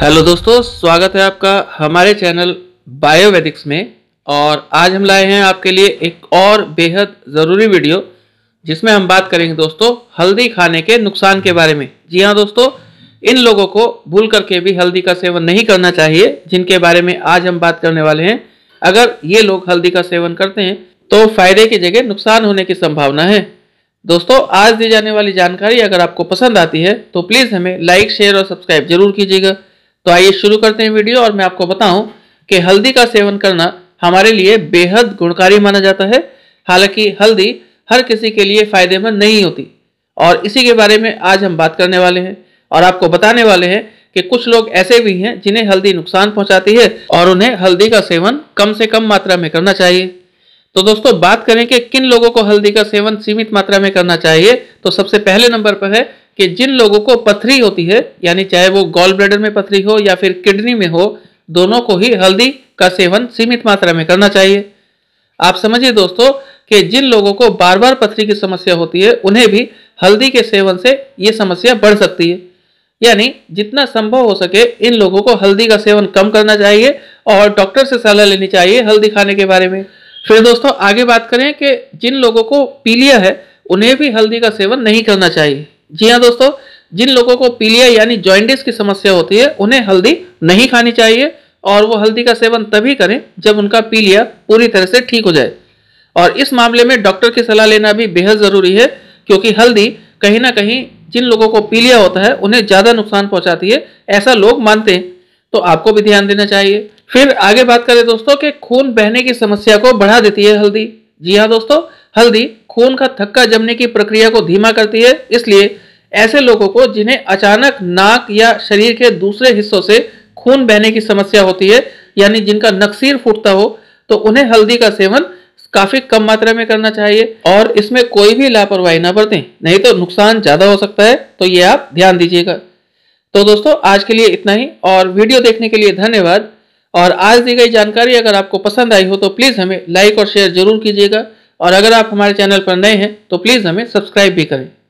hello दोस्तों स्वागत है आपका हमारे चैनल बायोवेदिक्स में और आज हम लाए हैं आपके लिए एक और बेहद ज़रूरी वीडियो जिसमें हम बात करेंगे दोस्तों हल्दी खाने के नुकसान के बारे में जी हाँ दोस्तों इन लोगों को भूल करके भी हल्दी का सेवन नहीं करना चाहिए जिनके बारे में आज हम बात करने वाले हैं अगर ये लोग हल्दी का सेवन करते हैं तो फायदे की जगह नुकसान होने की संभावना है दोस्तों आज दी जाने वाली जानकारी अगर आपको पसंद आती है तो प्लीज़ हमें लाइक शेयर और सब्सक्राइब जरूर कीजिएगा तो आइए शुरू करते हैं वीडियो और मैं आपको बताऊं कि हल्दी का सेवन करना हमारे लिए बेहद गुणकारी माना जाता है हालांकि हल्दी हर किसी के लिए फायदेमंद नहीं होती और इसी के बारे में आज हम बात करने वाले हैं और आपको बताने वाले हैं कि कुछ लोग ऐसे भी हैं जिन्हें हल्दी नुकसान पहुंचाती है और उन्हें हल्दी का सेवन कम से कम मात्रा में करना चाहिए तो दोस्तों बात करें कि किन लोगों को हल्दी का सेवन सीमित मात्रा में करना चाहिए तो सबसे पहले नंबर पर है कि जिन लोगों को पथरी होती है यानी चाहे वो गॉल ब्लेडर में पथरी हो या फिर किडनी में हो दोनों को ही हल्दी का सेवन सीमित मात्रा में करना चाहिए आप समझिए दोस्तों कि जिन लोगों को बार बार पथरी की समस्या होती है उन्हें भी हल्दी के सेवन से ये समस्या बढ़ सकती है यानी जितना संभव हो सके इन लोगों को हल्दी का सेवन कम करना चाहिए और डॉक्टर से सलाह लेनी चाहिए हल्दी खाने के बारे में फिर दोस्तों आगे बात करें कि जिन लोगों को पीलिया है उन्हें भी हल्दी का सेवन नहीं करना चाहिए जी हाँ दोस्तों जिन लोगों को पीलिया यानी ज्वाइंटिस की समस्या होती है उन्हें हल्दी नहीं खानी चाहिए और वो हल्दी का सेवन तभी करें जब उनका पीलिया पूरी तरह से ठीक हो जाए और इस मामले में डॉक्टर की सलाह लेना भी बेहद ज़रूरी है क्योंकि हल्दी कहीं ना कहीं जिन लोगों को पीलिया होता है उन्हें ज़्यादा नुकसान पहुंचाती है ऐसा लोग मानते हैं तो आपको भी ध्यान देना चाहिए फिर आगे बात करें दोस्तों कि खून बहने की समस्या को बढ़ा देती है हल्दी जी हाँ दोस्तों हल्दी खून का थक्का जमने की प्रक्रिया को धीमा करती है इसलिए ऐसे लोगों को जिन्हें अचानक नाक या शरीर के दूसरे हिस्सों से खून बहने की समस्या होती है यानी जिनका नक्सीर फूटता हो तो उन्हें हल्दी का सेवन काफी कम मात्रा में करना चाहिए और इसमें कोई भी लापरवाही ना बरतें नहीं तो नुकसान ज़्यादा हो सकता है तो ये आप ध्यान दीजिएगा तो दोस्तों आज के लिए इतना ही और वीडियो देखने के लिए धन्यवाद और आज दी गई जानकारी अगर आपको पसंद आई हो तो प्लीज़ हमें लाइक और शेयर जरूर कीजिएगा और अगर आप हमारे चैनल पर नए हैं तो प्लीज़ हमें सब्सक्राइब भी करें